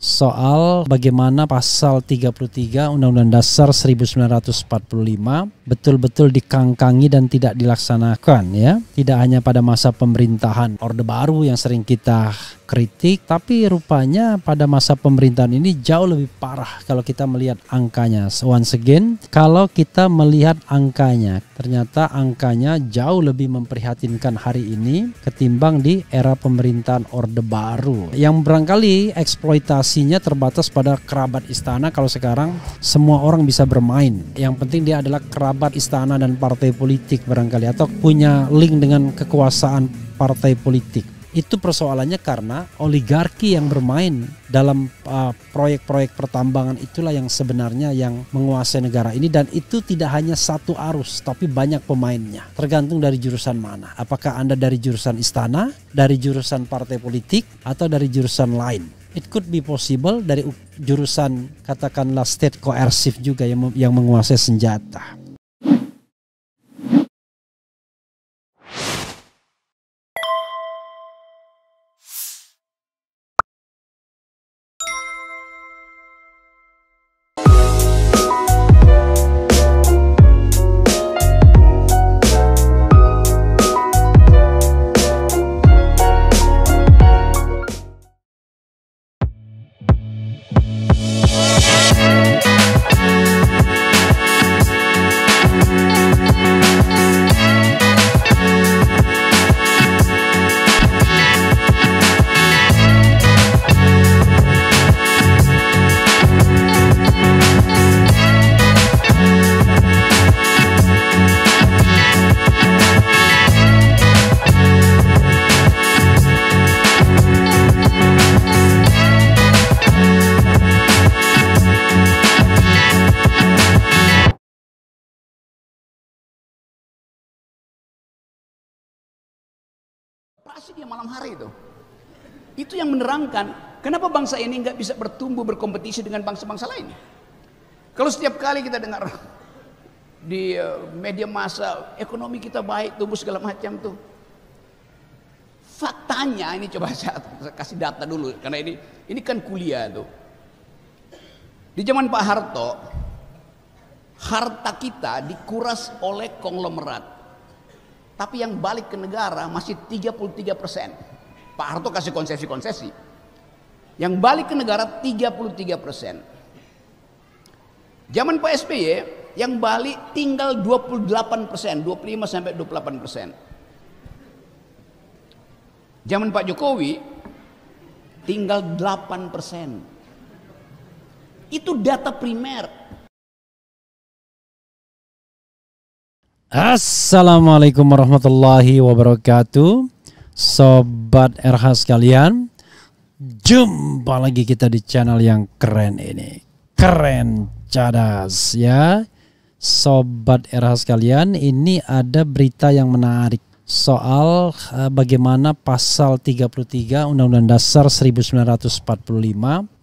soal bagaimana pasal 33 Undang-Undang Dasar 1945 betul-betul dikangkangi dan tidak dilaksanakan ya. Tidak hanya pada masa pemerintahan Orde Baru yang sering kita kritik, tapi rupanya pada masa pemerintahan ini jauh lebih parah kalau kita melihat angkanya. Once again, kalau kita melihat angkanya, ternyata angkanya jauh lebih memprihatinkan hari ini ketimbang di era pemerintahan Orde Baru. Yang barangkali eksploitasinya terbatas pada kerabat istana kalau sekarang semua orang bisa bermain. Yang penting dia adalah kerabat Tempat istana dan partai politik barangkali atau punya link dengan kekuasaan partai politik. Itu persoalannya karena oligarki yang bermain dalam proyek uh, proyek-proyek pertambangan itulah yang sebenarnya yang menguasai negara ini dan itu tidak hanya satu arus tapi banyak pemainnya tergantung dari jurusan mana apakah Anda dari jurusan istana dari jurusan partai politik atau dari jurusan lain it could be possible dari jurusan katakanlah state coercive juga yang yang menguasai senjata api ya malam hari itu. Itu yang menerangkan kenapa bangsa ini nggak bisa bertumbuh berkompetisi dengan bangsa-bangsa lain. Kalau setiap kali kita dengar di eh, media massa ekonomi kita baik tumbuh segala macam tuh. Faktanya ini coba saya kasih data dulu karena ini ini kan kuliah tuh. Di zaman Pak Harto, harta kita dikuras oleh konglomerat. Tapi yang balik ke negara masih 33 persen. Pak Harto kasih konsesi-konsesi. Yang balik ke negara 33 persen. Zaman Pak SBY yang balik tinggal 28 persen, 25 sampai 28 persen. Zaman Pak Jokowi tinggal 8 persen. Itu data primer. Assalamualaikum warahmatullahi wabarakatuh Sobat RH sekalian Jumpa lagi kita di channel yang keren ini Keren cadas ya Sobat RH sekalian Ini ada berita yang menarik Soal eh, bagaimana pasal 33 Undang-Undang Dasar 1945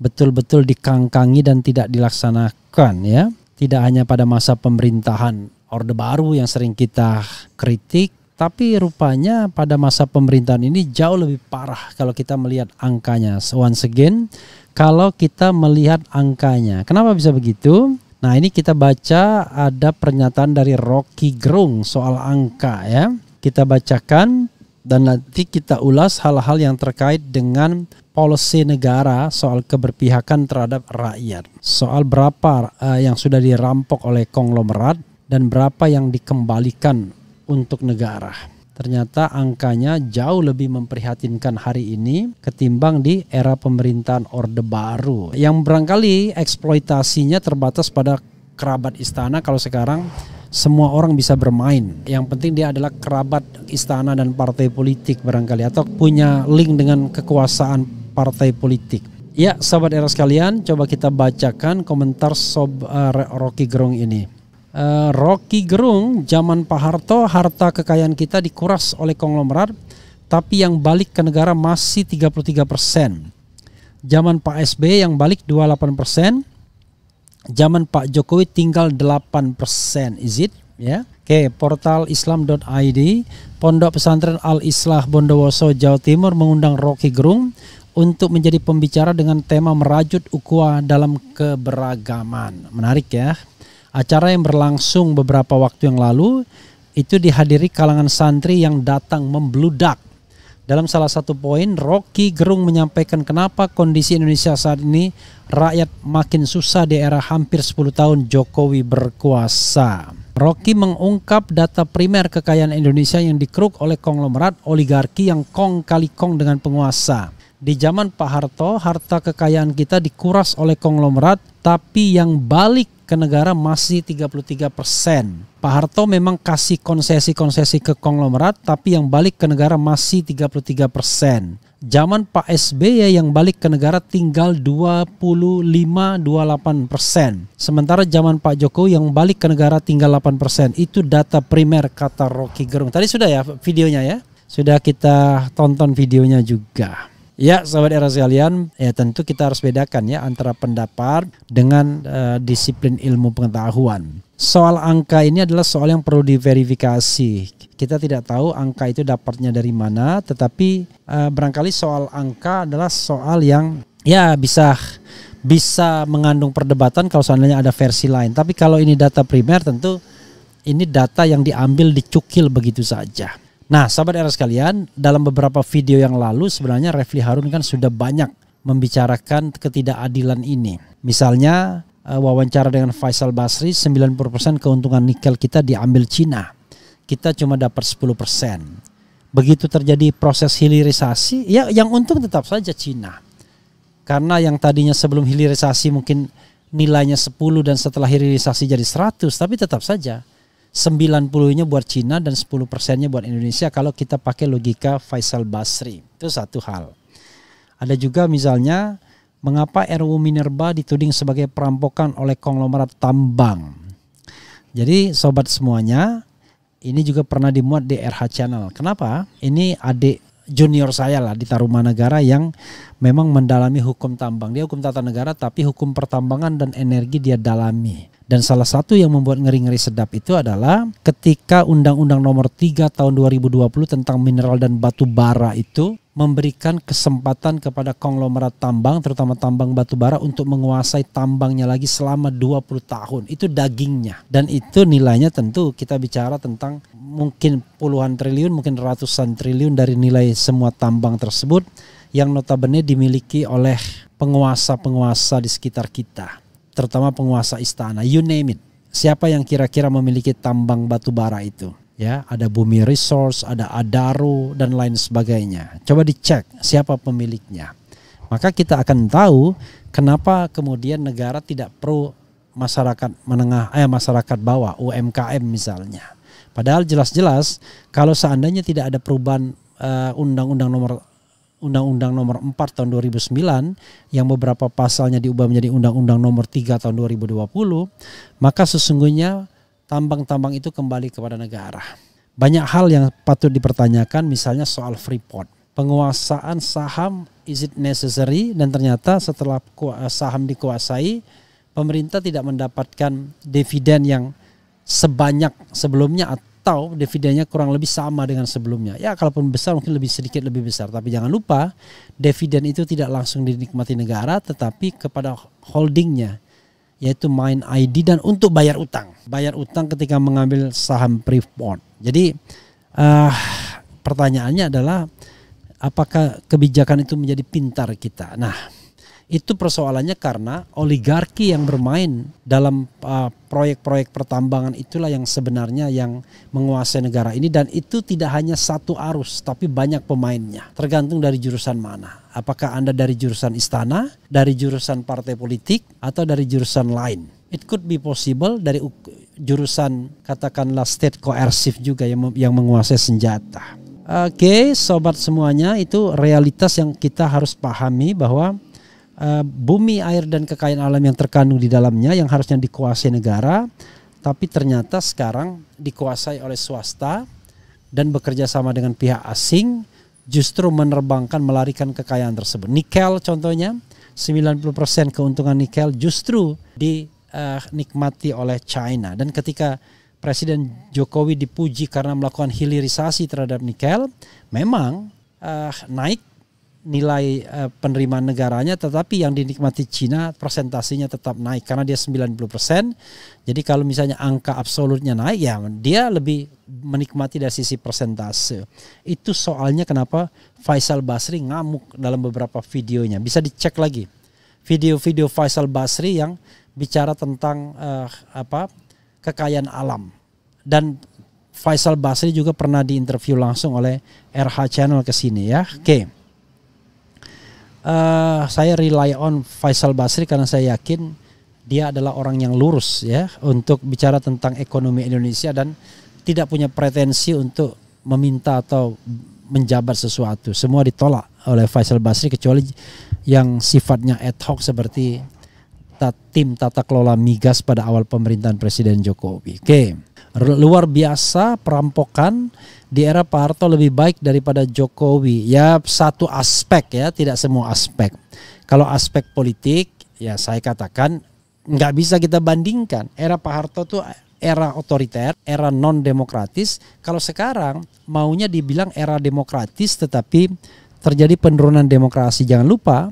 Betul-betul dikangkangi dan tidak dilaksanakan ya Tidak hanya pada masa pemerintahan Orde Baru yang sering kita kritik, tapi rupanya pada masa pemerintahan ini jauh lebih parah kalau kita melihat angkanya. So, once again, kalau kita melihat angkanya. Kenapa bisa begitu? Nah, ini kita baca ada pernyataan dari Rocky Gerung soal angka ya. Kita bacakan dan nanti kita ulas hal-hal yang terkait dengan polisi negara soal keberpihakan terhadap rakyat, soal berapa uh, yang sudah dirampok oleh konglomerat, dan berapa yang dikembalikan untuk negara. Ternyata angkanya jauh lebih memprihatinkan hari ini ketimbang di era pemerintahan Orde Baru yang barangkali eksploitasinya terbatas pada kerabat istana kalau sekarang semua orang bisa bermain. Yang penting dia adalah kerabat istana dan partai politik barangkali atau punya link dengan kekuasaan partai politik. Ya, sahabat era sekalian, coba kita bacakan komentar sob uh, Rocky Gerung ini. Eh, Rocky Gerung zaman Pak Harto harta kekayaan kita dikuras oleh konglomerat tapi yang balik ke negara masih 33 persen. Zaman Pak SB yang balik 28 persen. Zaman Pak Jokowi tinggal 8 persen. Is it? Ya. Yeah. Oke, okay, portal islam.id, Pondok Pesantren Al-Islah Bondowoso Jawa Timur mengundang Rocky Gerung untuk menjadi pembicara dengan tema merajut ukhuwah dalam keberagaman. Menarik ya. Acara yang berlangsung beberapa waktu yang lalu itu dihadiri kalangan santri yang datang membludak. Dalam salah satu poin, Rocky Gerung menyampaikan kenapa kondisi Indonesia saat ini rakyat makin susah di era hampir 10 tahun Jokowi berkuasa. Rocky mengungkap data primer kekayaan Indonesia yang dikeruk oleh konglomerat oligarki yang kong kali kong dengan penguasa di zaman Pak Harto harta kekayaan kita dikuras oleh konglomerat tapi yang balik ke negara masih 33 persen. Pak Harto memang kasih konsesi-konsesi ke konglomerat, tapi yang balik ke negara masih 33 persen. Zaman Pak SBY yang balik ke negara tinggal 25-28 persen. Sementara zaman Pak Jokowi yang balik ke negara tinggal 8 persen. Itu data primer kata Rocky Gerung. Tadi sudah ya videonya ya? Sudah kita tonton videonya juga. Ya, sahabat era sekalian, ya tentu kita harus bedakan ya antara pendapat dengan uh, disiplin ilmu pengetahuan. Soal angka ini adalah soal yang perlu diverifikasi. Kita tidak tahu angka itu dapatnya dari mana, tetapi uh, barangkali soal angka adalah soal yang ya bisa bisa mengandung perdebatan kalau seandainya ada versi lain. Tapi kalau ini data primer tentu ini data yang diambil dicukil begitu saja. Nah, sahabat era sekalian, dalam beberapa video yang lalu sebenarnya Refli Harun kan sudah banyak membicarakan ketidakadilan ini. Misalnya eh, wawancara dengan Faisal Basri, 90% keuntungan nikel kita diambil Cina. Kita cuma dapat 10%. Begitu terjadi proses hilirisasi, ya yang untung tetap saja Cina. Karena yang tadinya sebelum hilirisasi mungkin nilainya 10 dan setelah hilirisasi jadi 100, tapi tetap saja 90-nya buat Cina dan 10 persennya buat Indonesia kalau kita pakai logika Faisal Basri. Itu satu hal. Ada juga misalnya mengapa RU Minerba dituding sebagai perampokan oleh konglomerat tambang. Jadi sobat semuanya, ini juga pernah dimuat di RH Channel. Kenapa? Ini adik junior saya lah di Negara yang memang mendalami hukum tambang. Dia hukum tata negara tapi hukum pertambangan dan energi dia dalami. Dan salah satu yang membuat ngeri-ngeri sedap itu adalah ketika Undang-Undang Nomor 3 Tahun 2020 tentang mineral dan batu bara itu memberikan kesempatan kepada konglomerat tambang, terutama tambang batu bara untuk menguasai tambangnya lagi selama 20 tahun. Itu dagingnya. Dan itu nilainya tentu kita bicara tentang mungkin puluhan triliun, mungkin ratusan triliun dari nilai semua tambang tersebut yang notabene dimiliki oleh penguasa-penguasa di sekitar kita terutama penguasa istana, you name it. Siapa yang kira-kira memiliki tambang batu bara itu? Ya, ada Bumi Resource, ada Adaro dan lain sebagainya. Coba dicek siapa pemiliknya. Maka kita akan tahu kenapa kemudian negara tidak pro masyarakat menengah eh masyarakat bawah UMKM misalnya. Padahal jelas-jelas kalau seandainya tidak ada perubahan eh, undang-undang uh, nomor Undang-Undang Nomor 4 Tahun 2009 yang beberapa pasalnya diubah menjadi Undang-Undang Nomor 3 Tahun 2020, maka sesungguhnya tambang-tambang itu kembali kepada negara. Banyak hal yang patut dipertanyakan misalnya soal Freeport. Penguasaan saham is it necessary dan ternyata setelah saham dikuasai pemerintah tidak mendapatkan dividen yang sebanyak sebelumnya atau dividennya kurang lebih sama dengan sebelumnya. Ya kalaupun besar mungkin lebih sedikit lebih besar, tapi jangan lupa dividen itu tidak langsung dinikmati negara tetapi kepada holdingnya yaitu main ID dan untuk bayar utang. Bayar utang ketika mengambil saham Freeport. Jadi uh, pertanyaannya adalah apakah kebijakan itu menjadi pintar kita? Nah, itu persoalannya karena oligarki yang bermain dalam ah, proyek-proyek uh, pertambangan itulah yang sebenarnya yang menguasai negara ini dan itu tidak hanya satu arus tapi banyak pemainnya tergantung dari jurusan mana. Apakah Anda dari jurusan istana, dari jurusan partai politik atau dari jurusan lain? It could be possible dari jurusan katakanlah state coercive juga yang yang menguasai senjata. Oke, okay, sobat semuanya, itu realitas yang kita harus pahami bahwa uh, bumi, air dan kekayaan alam yang terkandung di dalamnya yang harusnya dikuasai negara, tapi ternyata sekarang dikuasai oleh swasta dan bekerja sama dengan pihak asing justru menerbangkan melarikan kekayaan tersebut. Nikel contohnya 90% keuntungan nikel justru dinikmati eh, uh, oleh China dan ketika Presiden Jokowi dipuji karena melakukan hilirisasi terhadap nikel, memang uh, naik nilai uh, penerimaan negaranya tetapi yang dinikmati Cina persentasinya tetap naik karena dia 90%. Jadi kalau misalnya angka absolutnya naik ya dia lebih menikmati dari sisi persentase. Itu soalnya kenapa Faisal Basri ngamuk dalam beberapa videonya. Bisa dicek lagi. Video-video Faisal Basri yang bicara tentang uh, apa? kekayaan alam. Dan Faisal Basri juga pernah diinterview langsung oleh RH Channel ke sini ya. Oke. Okay uh, saya rely on Faisal Basri karena saya yakin dia adalah orang yang lurus ya untuk bicara tentang ekonomi Indonesia dan tidak punya pretensi untuk meminta atau menjabat sesuatu. Semua ditolak oleh Faisal Basri kecuali yang sifatnya ad hoc seperti tim tata kelola migas pada awal pemerintahan Presiden Jokowi. Oke. Okay luar biasa perampokan di era Pak Harto lebih baik daripada Jokowi. Ya satu aspek ya, tidak semua aspek. Kalau aspek politik ya saya katakan nggak bisa kita bandingkan. Era Pak Harto tuh era otoriter, era non demokratis. Kalau sekarang maunya dibilang era demokratis tetapi terjadi penurunan demokrasi. Jangan lupa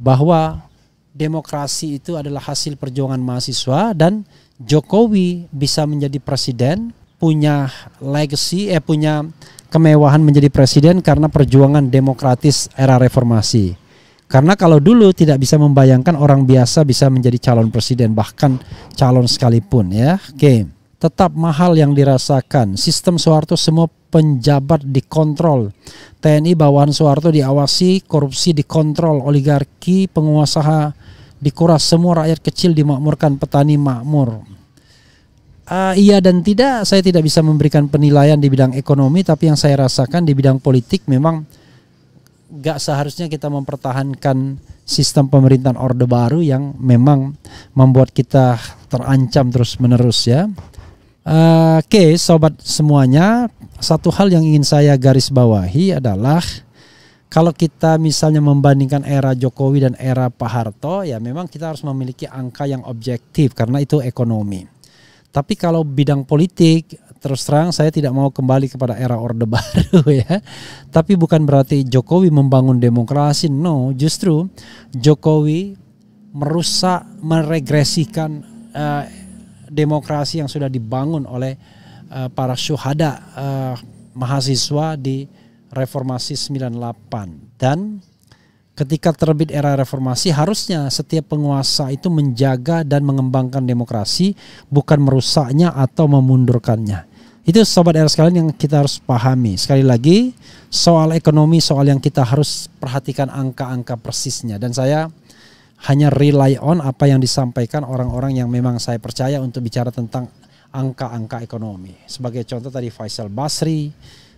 bahwa demokrasi itu adalah hasil perjuangan mahasiswa dan Jokowi bisa menjadi presiden, punya legacy, eh punya kemewahan menjadi presiden karena perjuangan demokratis era reformasi. Karena kalau dulu tidak bisa membayangkan orang biasa bisa menjadi calon presiden bahkan calon sekalipun ya. Oke. Okay. Tetap mahal yang dirasakan. Sistem Soeharto semua penjabat dikontrol. TNI bawahan Soeharto diawasi, korupsi dikontrol, oligarki, penguasa dikuras semua rakyat kecil dimakmurkan petani makmur uh, iya dan tidak saya tidak bisa memberikan penilaian di bidang ekonomi tapi yang saya rasakan di bidang politik memang gak seharusnya kita mempertahankan sistem pemerintahan orde baru yang memang membuat kita terancam terus menerus ya uh, oke okay, sobat semuanya satu hal yang ingin saya garis bawahi adalah kalau kita misalnya membandingkan era Jokowi dan era Pak Harto, ya memang kita harus memiliki angka yang objektif karena itu ekonomi. Tapi kalau bidang politik, terus terang saya tidak mau kembali kepada era Orde Baru ya. Tapi bukan berarti Jokowi membangun demokrasi, no. Justru Jokowi merusak, meregresikan uh, demokrasi yang sudah dibangun oleh uh, para syuhada uh, mahasiswa di reformasi 98 dan ketika terbit era reformasi harusnya setiap penguasa itu menjaga dan mengembangkan demokrasi bukan merusaknya atau memundurkannya. Itu sobat era sekalian yang kita harus pahami. Sekali lagi soal ekonomi soal yang kita harus perhatikan angka-angka persisnya dan saya hanya rely on apa yang disampaikan orang-orang yang memang saya percaya untuk bicara tentang angka-angka ekonomi. Sebagai contoh tadi Faisal Basri,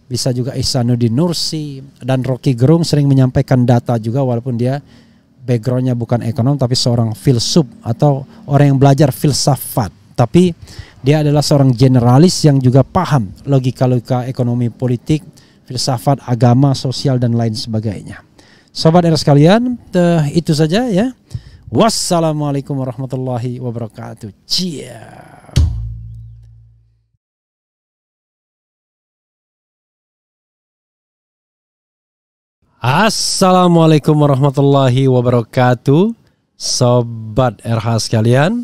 bisa juga Ihsanuddin Nursi dan Rocky Gerung sering menyampaikan data juga walaupun dia backgroundnya bukan ekonom tapi seorang filsuf atau orang yang belajar filsafat tapi dia adalah seorang generalis yang juga paham logika-logika ekonomi politik filsafat agama sosial dan lain sebagainya sobat era sekalian eh, itu saja ya wassalamualaikum warahmatullahi wabarakatuh cheers Assalamualaikum warahmatullahi wabarakatuh Sobat RH sekalian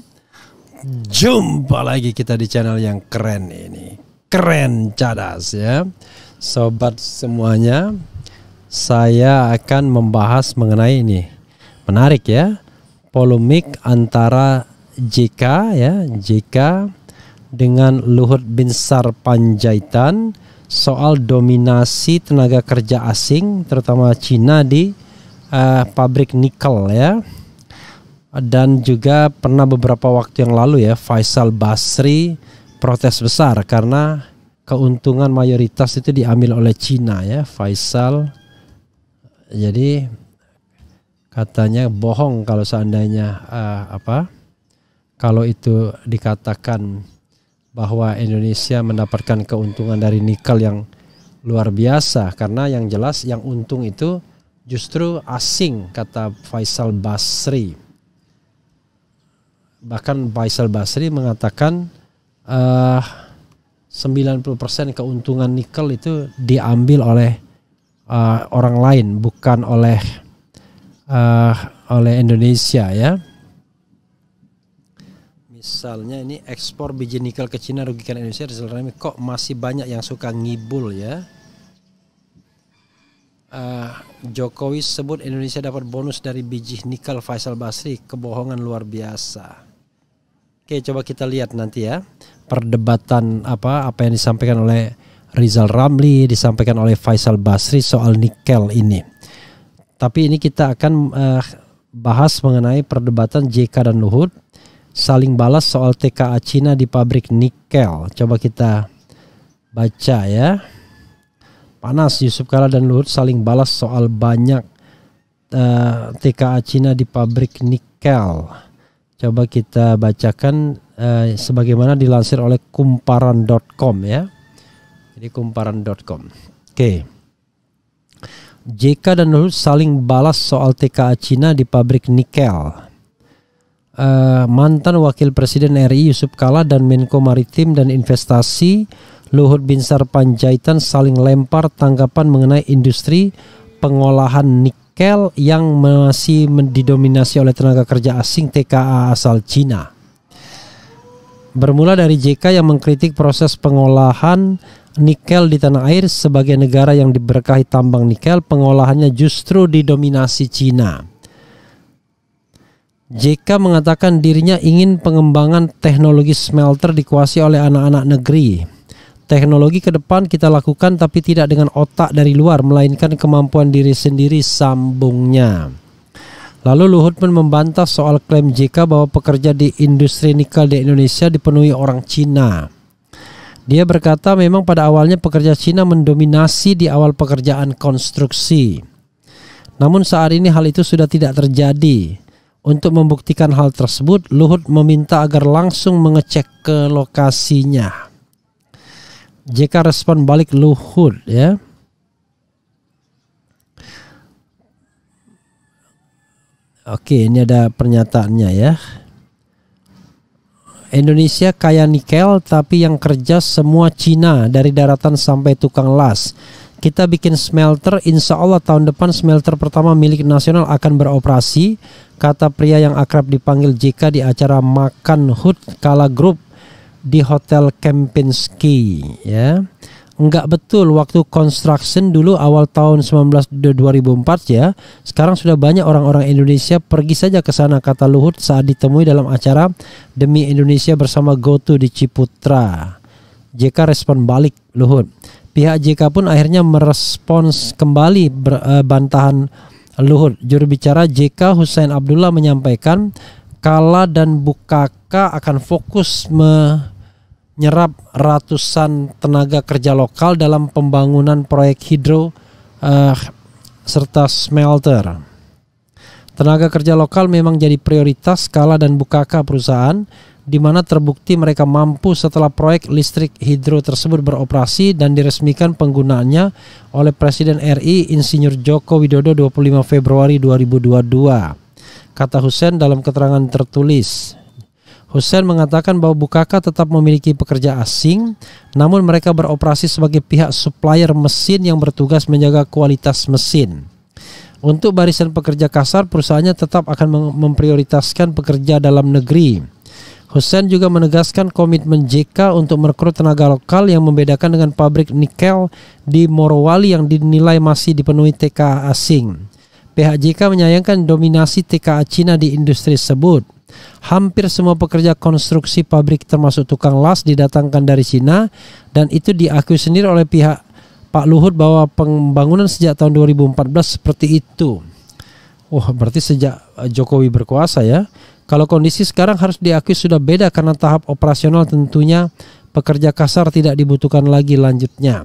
Jumpa lagi kita di channel yang keren ini Keren cadas ya Sobat semuanya Saya akan membahas mengenai ini Menarik ya Polemik antara JK ya JK dengan Luhut Binsar Panjaitan soal dominasi tenaga kerja asing terutama Cina di uh, pabrik nikel ya. Dan juga pernah beberapa waktu yang lalu ya Faisal Basri protes besar karena keuntungan mayoritas itu diambil oleh Cina ya Faisal. Jadi katanya bohong kalau seandainya uh, apa kalau itu dikatakan bahwa Indonesia mendapatkan keuntungan dari nikel yang luar biasa karena yang jelas yang untung itu justru asing kata Faisal Basri. Bahkan Faisal Basri mengatakan eh, uh, 90% keuntungan nikel itu diambil oleh uh, orang lain bukan oleh uh, oleh Indonesia ya. Misalnya ini ekspor biji nikel ke Cina rugikan Indonesia Rizal Ramli. kok masih banyak yang suka ngibul ya. Uh, Jokowi sebut Indonesia dapat bonus dari biji nikel Faisal Basri, kebohongan luar biasa. Oke, coba kita lihat nanti ya perdebatan apa apa yang disampaikan oleh Rizal Ramli, disampaikan oleh Faisal Basri soal nikel ini. Tapi ini kita akan uh, bahas mengenai perdebatan JK dan Luhut saling balas soal TKA Cina di pabrik nikel. Coba kita baca ya. Panas Yusuf Kala dan Luhut saling balas soal banyak uh, eh, TKA Cina di pabrik nikel. Coba kita bacakan uh, sebagaimana dilansir oleh kumparan.com ya. Jadi kumparan.com. Oke. Okay. JK dan Luhut saling balas soal TKA Cina di pabrik nikel uh, mantan Wakil Presiden RI Yusuf Kala dan Menko Maritim dan Investasi Luhut Binsar Panjaitan saling lempar tanggapan mengenai industri pengolahan nikel yang masih didominasi oleh tenaga kerja asing TKA asal Cina. Bermula dari JK yang mengkritik proses pengolahan nikel di tanah air sebagai negara yang diberkahi tambang nikel, pengolahannya justru didominasi Cina. JK mengatakan dirinya ingin pengembangan teknologi smelter dikuasai oleh anak-anak negeri. Teknologi ke depan kita lakukan tapi tidak dengan otak dari luar melainkan kemampuan diri sendiri sambungnya. Lalu Luhut pun membantah soal klaim JK bahwa pekerja di industri nikel di Indonesia dipenuhi orang Cina. Dia berkata memang pada awalnya pekerja Cina mendominasi di awal pekerjaan konstruksi. Namun saat ini hal itu sudah tidak terjadi. Untuk membuktikan hal tersebut, Luhut meminta agar langsung mengecek ke lokasinya. JK respon balik Luhut ya. Oke, ini ada pernyataannya ya. Indonesia kaya nikel tapi yang kerja semua Cina dari daratan sampai tukang las. Kita bikin smelter, insya Allah tahun depan smelter pertama milik nasional akan beroperasi kata pria yang akrab dipanggil JK di acara makan hut kala grup di Hotel Kempinski ya. Enggak betul waktu construction dulu awal tahun 19 2004 ya. Sekarang sudah banyak orang-orang Indonesia pergi saja ke sana kata Luhut saat ditemui dalam acara Demi Indonesia bersama GoTo di Ciputra. JK respon balik Luhut. Pihak JK pun akhirnya merespons kembali eh, bantahan Luhut. Juru bicara JK Hussein Abdullah menyampaikan Kala dan Bukaka akan fokus menyerap ratusan tenaga kerja lokal dalam pembangunan proyek hidro uh, serta smelter. Tenaga kerja lokal memang jadi prioritas Kala dan Bukaka perusahaan di mana terbukti mereka mampu setelah proyek listrik hidro tersebut beroperasi dan diresmikan penggunaannya oleh Presiden RI Insinyur Joko Widodo 25 Februari 2022. Kata Hussein dalam keterangan tertulis. Hussein mengatakan bahwa Bukaka tetap memiliki pekerja asing, namun mereka beroperasi sebagai pihak supplier mesin yang bertugas menjaga kualitas mesin. Untuk barisan pekerja kasar, perusahaannya tetap akan memprioritaskan pekerja dalam negeri. Hussein juga menegaskan komitmen JK untuk merekrut tenaga lokal yang membedakan dengan pabrik nikel di Morowali yang dinilai masih dipenuhi TKA asing. PHJK menyayangkan dominasi TKA Cina di industri tersebut. Hampir semua pekerja konstruksi pabrik termasuk tukang las didatangkan dari Cina dan itu diakui sendiri oleh pihak Pak Luhut bahwa pembangunan sejak tahun 2014 seperti itu. Wah, berarti sejak eh, Jokowi berkuasa ya. Kalau kondisi sekarang harus diakui sudah beda karena tahap operasional tentunya pekerja kasar tidak dibutuhkan lagi lanjutnya.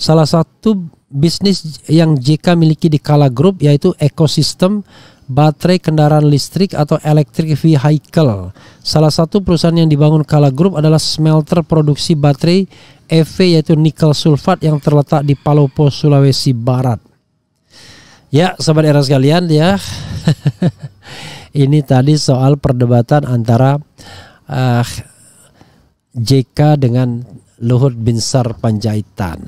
Salah satu bisnis yang JK miliki di Kala Group yaitu ekosistem baterai kendaraan listrik atau electric vehicle. Salah satu perusahaan yang dibangun Kala Group adalah smelter produksi baterai EV yaitu nikel sulfat yang terletak di Palopo, Sulawesi Barat. Ya, sahabat era sekalian ya. ini tadi soal perdebatan antara uh, eh, JK dengan Luhut Binsar Panjaitan.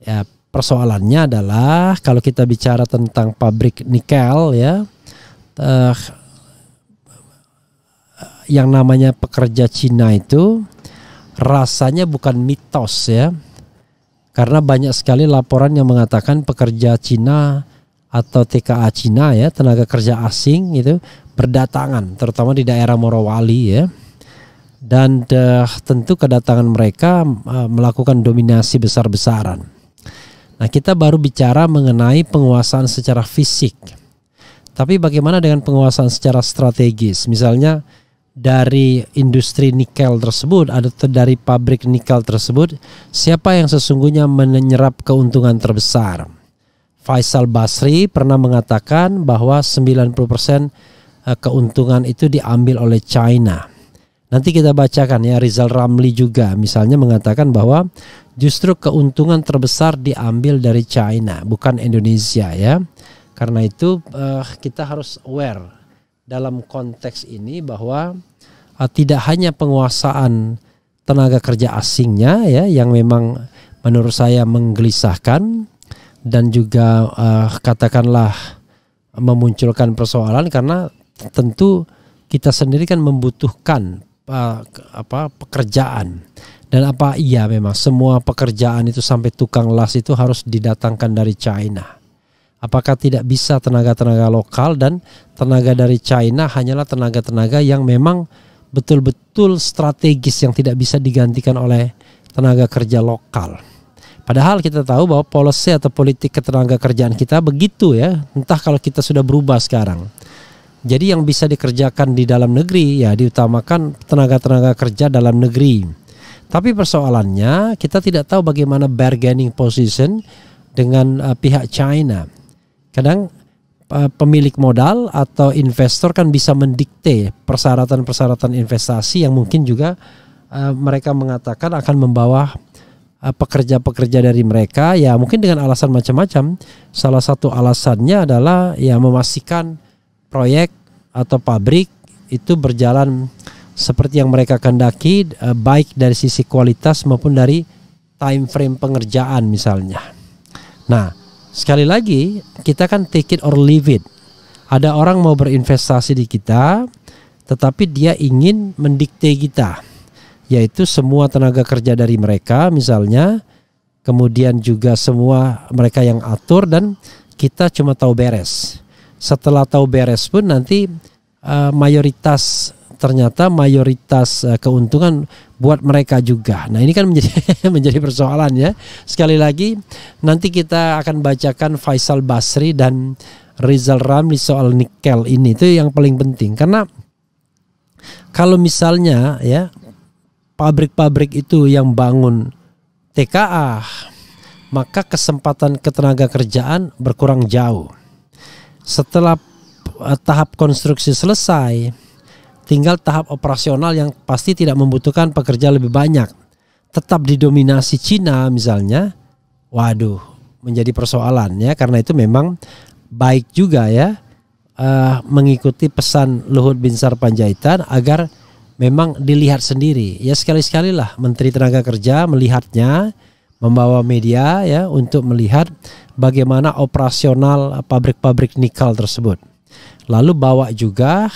Ya, persoalannya adalah kalau kita bicara tentang pabrik nikel ya uh, yang namanya pekerja Cina itu rasanya bukan mitos ya. Karena banyak sekali laporan yang mengatakan pekerja Cina atau TKA Cina ya tenaga kerja asing itu berdatangan terutama di daerah Morowali ya dan uh, tentu kedatangan mereka uh, melakukan dominasi besar-besaran. Nah, kita baru bicara mengenai penguasaan secara fisik. Tapi bagaimana dengan penguasaan secara strategis? Misalnya dari industri nikel tersebut atau dari pabrik nikel tersebut, siapa yang sesungguhnya menyerap keuntungan terbesar? Faisal Basri pernah mengatakan bahwa 90% eh, keuntungan itu diambil oleh China. Nanti kita bacakan ya Rizal Ramli juga misalnya mengatakan bahwa justru keuntungan terbesar diambil dari China bukan Indonesia ya. Karena itu uh, kita harus aware dalam konteks ini bahwa uh, tidak hanya penguasaan tenaga kerja asingnya ya yang memang menurut saya menggelisahkan dan juga uh, katakanlah memunculkan persoalan karena tentu kita sendiri kan membutuhkan uh, apa pekerjaan dan apa iya memang semua pekerjaan itu sampai tukang las itu harus didatangkan dari China apakah tidak bisa tenaga-tenaga lokal dan tenaga dari China hanyalah tenaga-tenaga yang memang betul-betul strategis yang tidak bisa digantikan oleh tenaga kerja lokal Padahal kita tahu bahwa policy atau politik ketenaga kerjaan kita begitu ya, entah kalau kita sudah berubah sekarang. Jadi yang bisa dikerjakan di dalam negeri ya diutamakan tenaga-tenaga kerja dalam negeri. Tapi persoalannya kita tidak tahu bagaimana bargaining position dengan uh, pihak China. Kadang uh, pemilik modal atau investor kan bisa mendikte persyaratan-persyaratan investasi yang mungkin juga uh, mereka mengatakan akan membawa Eh, pekerja-pekerja dari mereka ya mungkin dengan alasan macam-macam. Salah satu alasannya adalah ya memastikan proyek atau pabrik itu berjalan seperti yang mereka kehendaki eh, baik dari sisi kualitas maupun dari time frame pengerjaan misalnya. Nah, sekali lagi kita kan take it or leave it. Ada orang mau berinvestasi di kita tetapi dia ingin mendikte kita yaitu semua tenaga kerja dari mereka misalnya kemudian juga semua mereka yang atur dan kita cuma tahu beres. Setelah tahu beres pun nanti uh, mayoritas ternyata mayoritas uh, keuntungan buat mereka juga. Nah, ini kan menjadi menjadi persoalan ya. Sekali lagi nanti kita akan bacakan Faisal Basri dan Rizal Ramli soal nikel ini itu yang paling penting karena kalau misalnya ya pabrik-pabrik itu yang bangun TKA, maka kesempatan ketenaga kerjaan berkurang jauh. Setelah eh, tahap konstruksi selesai, tinggal tahap operasional yang pasti tidak membutuhkan pekerja lebih banyak. Tetap didominasi Cina misalnya, waduh menjadi persoalan ya karena itu memang baik juga ya uh, mengikuti pesan Luhut Binsar Panjaitan agar memang dilihat sendiri. Ya sekali-sekali lah Menteri Tenaga Kerja melihatnya, membawa media ya untuk melihat bagaimana operasional pabrik-pabrik nikel tersebut. Lalu bawa juga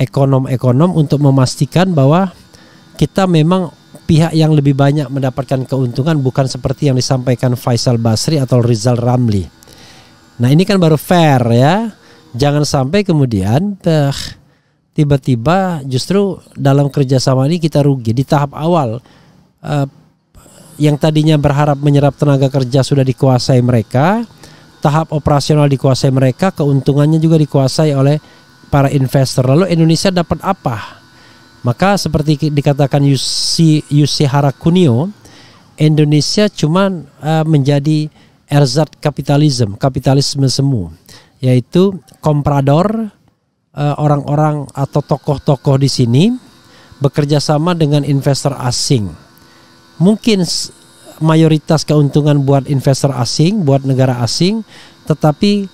ekonom-ekonom untuk memastikan bahwa kita memang pihak yang lebih banyak mendapatkan keuntungan bukan seperti yang disampaikan Faisal Basri atau Rizal Ramli. Nah ini kan baru fair ya. Jangan sampai kemudian tuh, tiba-tiba justru dalam kerjasama ini kita rugi di tahap awal uh, yang tadinya berharap menyerap tenaga kerja sudah dikuasai mereka tahap operasional dikuasai mereka keuntungannya juga dikuasai oleh para investor lalu Indonesia dapat apa maka seperti dikatakan Yusi Yusi Harakunio Indonesia cuma uh, eh, menjadi erzat kapitalisme kapitalisme semu yaitu komprador Eh, orang-orang uh, atau tokoh-tokoh di sini bekerja sama dengan investor asing. Mungkin mayoritas keuntungan buat investor asing, buat negara asing, tetapi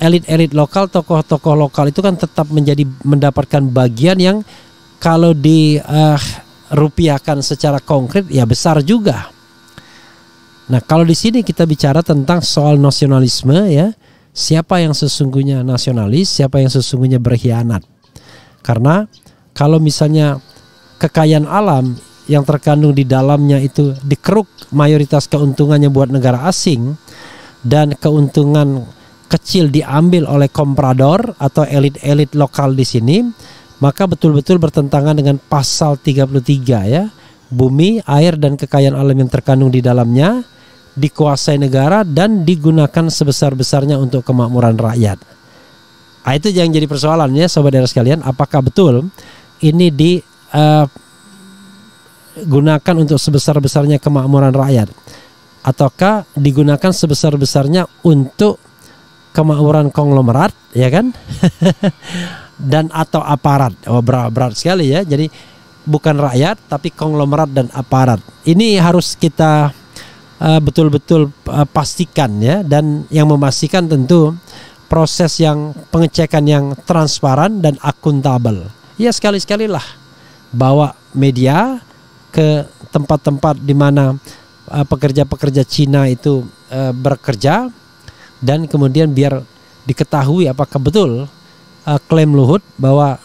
elit-elit lokal, tokoh-tokoh lokal itu kan tetap menjadi mendapatkan bagian yang kalau di uh, rupiahkan secara konkret ya besar juga. Nah, kalau di sini kita bicara tentang soal nasionalisme ya, siapa yang sesungguhnya nasionalis, siapa yang sesungguhnya berkhianat. Karena kalau misalnya kekayaan alam yang terkandung di dalamnya itu dikeruk mayoritas keuntungannya buat negara asing dan keuntungan kecil diambil oleh komprador atau elit-elit lokal di sini, maka betul-betul bertentangan dengan pasal 33 ya. Bumi, air dan kekayaan alam yang terkandung di dalamnya dikuasai negara dan digunakan sebesar-besarnya untuk kemakmuran rakyat. Nah, itu yang jadi persoalannya sobat daerah sekalian, apakah betul ini di uh, gunakan untuk sebesar-besarnya kemakmuran rakyat ataukah digunakan sebesar-besarnya untuk kemakmuran konglomerat ya kan? dan atau aparat. Oh, berat, berat sekali ya. Jadi bukan rakyat tapi konglomerat dan aparat. Ini harus kita Eh, betul-betul uh, uh, pastikan ya dan yang memastikan tentu proses yang pengecekan yang transparan dan akuntabel. Ya sekali sekali lah bawa media ke tempat-tempat di mana uh, pekerja-pekerja Cina itu uh, bekerja dan kemudian biar diketahui apakah betul uh, klaim Luhut bahwa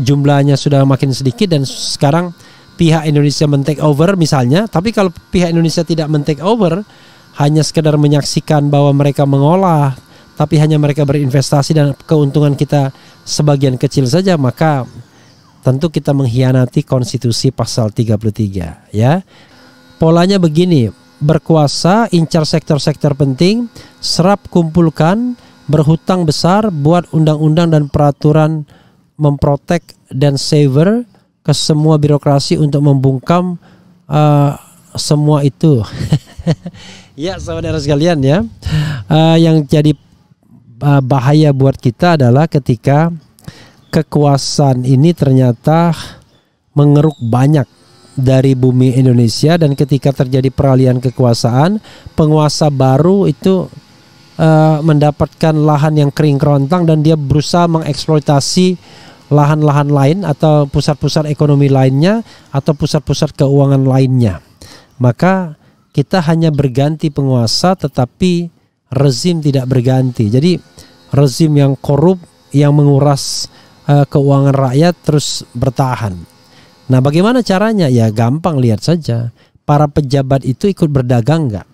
jumlahnya sudah makin sedikit dan sekarang pihak Indonesia men-take over misalnya, tapi kalau pihak Indonesia tidak men-take over, hanya sekedar menyaksikan bahwa mereka mengolah, tapi hanya mereka berinvestasi dan keuntungan kita sebagian kecil saja, maka tentu kita mengkhianati konstitusi pasal 33 ya. Polanya begini, berkuasa, incar sektor-sektor penting, serap kumpulkan, berhutang besar, buat undang-undang dan peraturan memprotek dan saver ke semua birokrasi untuk membungkam uh, semua itu. ya, saudara sekalian ya. Uh, yang jadi uh, bahaya buat kita adalah ketika kekuasaan ini ternyata mengeruk banyak dari bumi Indonesia dan ketika terjadi peralihan kekuasaan, penguasa baru itu uh, mendapatkan lahan yang kering kerontang dan dia berusaha mengeksploitasi lahan-lahan lain atau pusat-pusat ekonomi lainnya atau pusat-pusat keuangan lainnya. Maka kita hanya berganti penguasa tetapi rezim tidak berganti. Jadi rezim yang korup yang menguras uh, keuangan rakyat terus bertahan. Nah, bagaimana caranya? Ya gampang lihat saja. Para pejabat itu ikut berdagang nggak?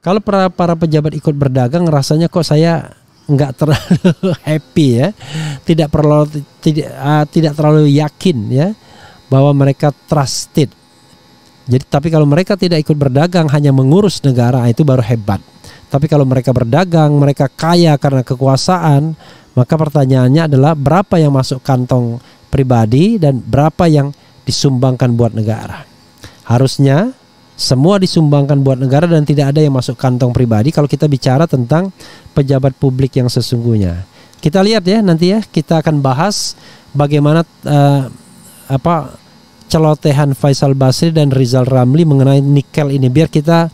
Kalau para para pejabat ikut berdagang rasanya kok saya nggak terlalu happy ya, tidak perlu uh, tidak terlalu yakin ya bahwa mereka trusted. Jadi tapi kalau mereka tidak ikut berdagang hanya mengurus negara itu baru hebat. Tapi kalau mereka berdagang, mereka kaya karena kekuasaan, maka pertanyaannya adalah berapa yang masuk kantong pribadi dan berapa yang disumbangkan buat negara. Harusnya semua disumbangkan buat negara dan tidak ada yang masuk kantong pribadi kalau kita bicara tentang pejabat publik yang sesungguhnya. Kita lihat ya nanti ya kita akan bahas bagaimana uh, apa celotehan Faisal Basri dan Rizal Ramli mengenai nikel ini biar kita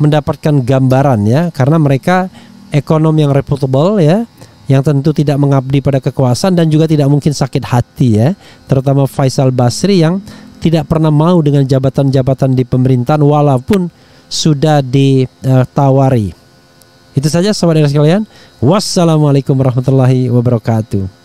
mendapatkan gambaran ya karena mereka ekonom yang reputable ya yang tentu tidak mengabdi pada kekuasaan dan juga tidak mungkin sakit hati ya terutama Faisal Basri yang tidak pernah mau dengan jabatan-jabatan di pemerintahan walaupun sudah ditawari. Itu saja saudara sekalian. Wassalamualaikum warahmatullahi wabarakatuh.